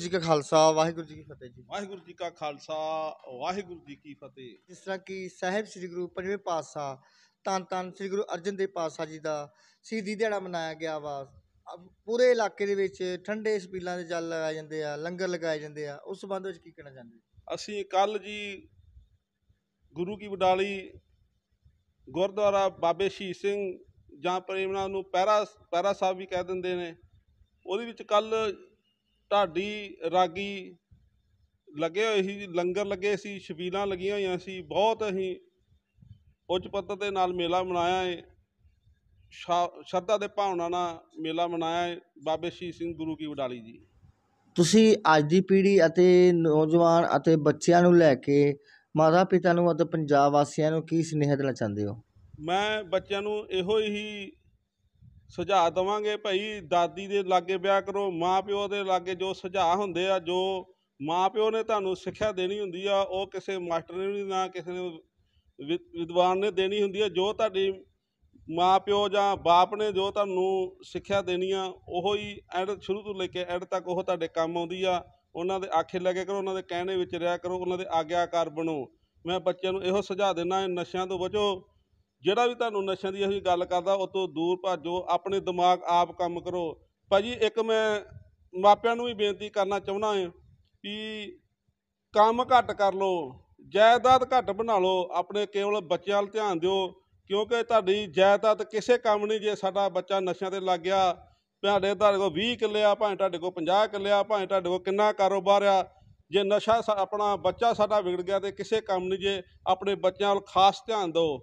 ਜੀ ਕਾ ਖਾਲਸਾ ਵਾਹਿਗੁਰੂ ਜੀ ਕੀ ਫਤਿਹ ਜੀ ਵਾਹਿਗੁਰੂ ਜੀ ਕਾ ਖਾਲਸਾ ਵਾਹਿਗੁਰੂ ਜੀ ਕੀ ਫਤਿਹ ਜਿਸ ਤਰ੍ਹਾਂ ਕਿ ਸਾਹਿਬ ਸ੍ਰੀ ਗੁਰੂ ਪੰਜਵੇਂ ਪਾਤਸ਼ਾਹ ਤਨ ਤਨ ਸ੍ਰੀ ਗੁਰੂ ਅਰਜਨ ਦੇਵ ਪਾਤਸ਼ਾਹ ਜੀ ਦਾ ਸਿੱਧੀ ਦਿਹਾੜਾ ਮਨਾਇਆ ਗਿਆ ਵਾ ਪੂਰੇ ਇਲਾਕੇ ਦੇ ਵਿੱਚ ਠੰਡੇ ਸਪੀਲਾਂ ਦੇ ਜਲ ਲਗਾਏ ਜਾਂਦੇ ਆ ਲੰਗਰ ਲਗਾਏ ਜਾਂਦੇ ਆ ਉਸ ਸੰਬੰਧ ਵਿੱਚ ਕੀ ਕਹਿਣਾ ਚਾਹੁੰਦੇ ਅਸੀਂ ਕੱਲ ਜੀ ਗੁਰੂ ਕੀ ਵਡਾਲੀ ਗੁਰਦੁਆਰਾ ਬਾਬੇ ਸ਼ੀ ਸਿੰਘ ਜਾਂ ਪ੍ਰੇਮਨਾ ਨੂੰ ਪੈਰਾ ਪੈਰਾ ਸਾਹਿਬ ਵੀ ਕਹਿ ਦਿੰਦੇ ਨੇ ਉਹਦੇ ਵਿੱਚ ਕੱਲ ਢਾਡੀ ਰਾਗੀ ਲੱਗੇ ਹੋਏ ਸੀ ਲੰਗਰ ਲੱਗੇ ਸੀ ਸ਼ਬੀਲਾਂ ਲੱਗੀਆਂ ਹੋਈਆਂ ਸੀ ਬਹੁਤ ਅਸੀਂ ਉੱਚ ਪੱਤ ਦੇ ਨਾਲ ਮੇਲਾ ਮਨਾਇਆ ਹੈ ਸ਼ਰਧਾ ਦੇ ਭਾਵਨਾ ਨਾਲ ਮੇਲਾ ਮਨਾਇਆ ਹੈ ਬਾਬੇ ਸ਼ੀ ਸਿੰਘ ਗੁਰੂ ਕੀ ਵਡਾਲੀ ਜੀ ਤੁਸੀਂ ਅੱਜ ਦੀ ਪੀੜ੍ਹੀ ਅਤੇ ਨੌਜਵਾਨ ਅਤੇ ਬੱਚਿਆਂ ਨੂੰ ਲੈ ਕੇ ਮਾਤਾ ਪਿਤਾ ਨੂੰ ਅਤੇ ਪੰਜਾਬ ਵਾਸੀਆਂ ਨੂੰ ਕੀ ਸਨੇਹ ਦੇਣਾ ਚਾਹੁੰਦੇ ਹੋ ਮੈਂ ਬੱਚਿਆਂ ਨੂੰ ਇਹੋ ਹੀ ਸੁਝਾਅ ਦਵਾਂਗੇ ਭਾਈ ਦਾਦੀ ਦੇ ਲਾਗੇ ਵਿਆਹ ਕਰੋ ਮਾਪਿਓ ਦੇ ਲਾਗੇ ਜੋ ਸੁਝਾਅ ਹੁੰਦੇ ਆ ਜੋ ਮਾਪਿਓ ਨੇ ਤੁਹਾਨੂੰ ਸਿੱਖਿਆ ਦੇਣੀ ਹੁੰਦੀ ਆ ਉਹ ਕਿਸੇ ਮਾਸਟਰ ਨੇ ਨਹੀਂ ਨਾ ਕਿਸੇ ਨੇ ਵਿਦਵਾਨ ਨੇ ਦੇਣੀ ਹੁੰਦੀ ਆ ਜੋ ਤੁਹਾਡੀ ਮਾਪਿਓ ਜਾਂ ਬਾਪ ਨੇ ਜੋ ਤੁਹਾਨੂੰ ਸਿੱਖਿਆ ਦੇਣੀ ਆ ਉਹ ਹੀ ਐਂਡ ਸ਼ੁਰੂ ਤੋਂ ਲੈ ਕੇ ਐਂਡ ਤੱਕ ਉਹ ਤੁਹਾਡੇ ਕੰਮ ਆਉਂਦੀ ਆ ਉਹਨਾਂ ਦੇ ਆਖੇ ਲੱਗੇ ਕਰੋ ਉਹਨਾਂ ਦੇ ਕਹਿਣੇ ਵਿੱਚ ਰਿਹਾ ਕਰੋ ਉਹਨਾਂ ਦੇ ਆਗਿਆਕਾਰ ਬਣੋ ਮੈਂ ਬੱਚਿਆਂ ਨੂੰ ਇਹੋ ਸੁਝਾਅ ਦਿੰਦਾ ਨਸ਼ਿਆਂ ਤੋਂ ਬਚੋ ਜਿਹੜਾ ਵੀ ਤੁਹਾਨੂੰ ਨਸ਼ਿਆਂ ਦੀ ਅਸੀਂ ਗੱਲ ਕਰਦਾ ਉਹ ਤੋਂ ਦੂਰ ਭਾਜੋ ਆਪਣੇ ਦਿਮਾਗ ਆਪ ਕੰਮ ਕਰੋ ਭਾਜੀ ਇੱਕ ਮੈਂ ਮਾਪਿਆਂ ਨੂੰ ਵੀ ਬੇਨਤੀ ਕਰਨਾ ਚਾਹੁੰਦਾ ਹਾਂ ਕਿ ਕੰਮ ਘੱਟ ਕਰ ਲਓ ਜਾਇਦਾਦ ਘੱਟ ਬਣਾ ਲਓ ਆਪਣੇ ਕੇਵਲ ਬੱਚਿਆਂ 'ਤੇ ਧਿਆਨ ਦਿਓ ਕਿਉਂਕਿ ਤੁਹਾਡੀ ਜਾਇਦਾਦ ਕਿਸੇ ਕੰਮ ਨਹੀਂ ਜੇ ਸਾਡਾ ਬੱਚਾ ਨਸ਼ਿਆਂ ਤੇ ਲੱਗ ਗਿਆ ਭਾਂਡੇ ਤੁਹਾਡੇ ਕੋਲ 20 ਕਿੱਲੇ ਆ ਭਾਂ ਤੁਹਾਡੇ ਕੋਲ 50 ਕਿੱਲੇ ਆ ਭਾਂ ਤੁਹਾਡੇ ਕੋਲ ਕਿੰਨਾ ਕਾਰੋਬਾਰ ਆ ਜੇ ਨਸ਼ਾ ਆਪਣਾ ਬੱਚਾ ਸਾਡਾ ਵਿਗੜ ਗਿਆ ਤੇ ਕਿਸੇ ਕੰਮ ਨਹੀਂ ਜੇ ਆਪਣੇ ਬੱਚਿਆਂ ਵੱਲ ਖਾਸ ਧਿਆਨ ਦਿਓ